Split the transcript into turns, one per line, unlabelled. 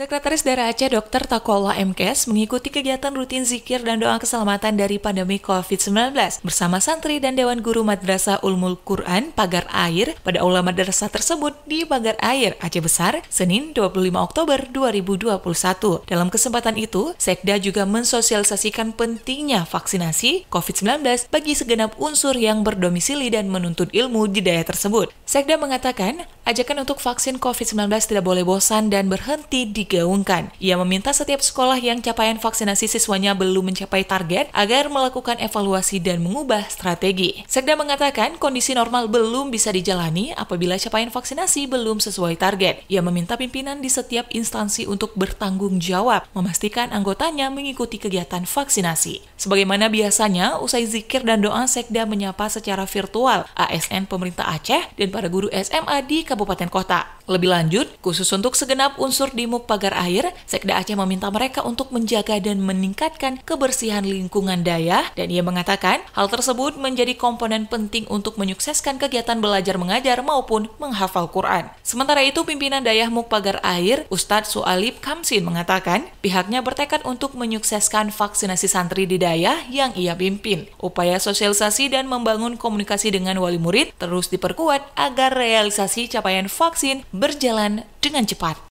Sekretaris Daerah Aceh Dr. Takwallah MKS mengikuti kegiatan rutin zikir dan doa keselamatan dari pandemi COVID-19 bersama santri dan Dewan Guru Madrasah Ulmul Quran Pagar Air pada aula madrasah tersebut di Pagar Air, Aceh Besar, Senin 25 Oktober 2021. Dalam kesempatan itu, Sekda juga mensosialisasikan pentingnya vaksinasi COVID-19 bagi segenap unsur yang berdomisili dan menuntut ilmu di daerah tersebut. Sekda mengatakan, ajakan untuk vaksin COVID-19 tidak boleh bosan dan berhenti digaungkan. Ia meminta setiap sekolah yang capaian vaksinasi siswanya belum mencapai target agar melakukan evaluasi dan mengubah strategi. Sekda mengatakan kondisi normal belum bisa dijalani apabila capaian vaksinasi belum sesuai target. Ia meminta pimpinan di setiap instansi untuk bertanggung jawab, memastikan anggotanya mengikuti kegiatan vaksinasi. Sebagaimana biasanya, usai zikir dan doa Sekda menyapa secara virtual ASN pemerintah Aceh dan para guru SMA di Kabupaten kabupaten kota. Lebih lanjut, khusus untuk segenap unsur di muk pagar air, Sekda Aceh meminta mereka untuk menjaga dan meningkatkan kebersihan lingkungan daya dan ia mengatakan hal tersebut menjadi komponen penting untuk menyukseskan kegiatan belajar mengajar maupun menghafal Quran. Sementara itu, pimpinan Dayah Muk Pagar Air, Ustadz Soalib Kamsin mengatakan pihaknya bertekad untuk menyukseskan vaksinasi santri di Dayah yang ia pimpin. Upaya sosialisasi dan membangun komunikasi dengan wali murid terus diperkuat agar realisasi capaian vaksin berjalan dengan cepat.